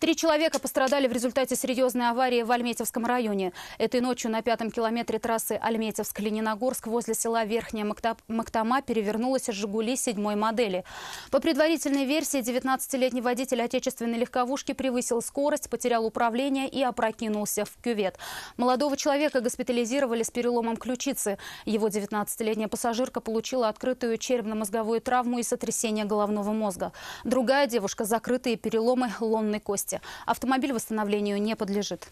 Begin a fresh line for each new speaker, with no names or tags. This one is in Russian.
Три человека пострадали в результате серьезной аварии в Альметьевском районе. Этой ночью на пятом километре трассы Альметьевск-Лениногорск возле села Верхняя Мактама перевернулась «Жигули» седьмой модели. По предварительной версии, 19-летний водитель отечественной легковушки превысил скорость, потерял управление и опрокинулся в кювет. Молодого человека госпитализировали с переломом ключицы. Его 19-летняя пассажирка получила открытую черепно-мозговую травму и сотрясение головного мозга. Другая девушка – закрытые переломы лонной кости области. Автомобиль восстановлению не подлежит.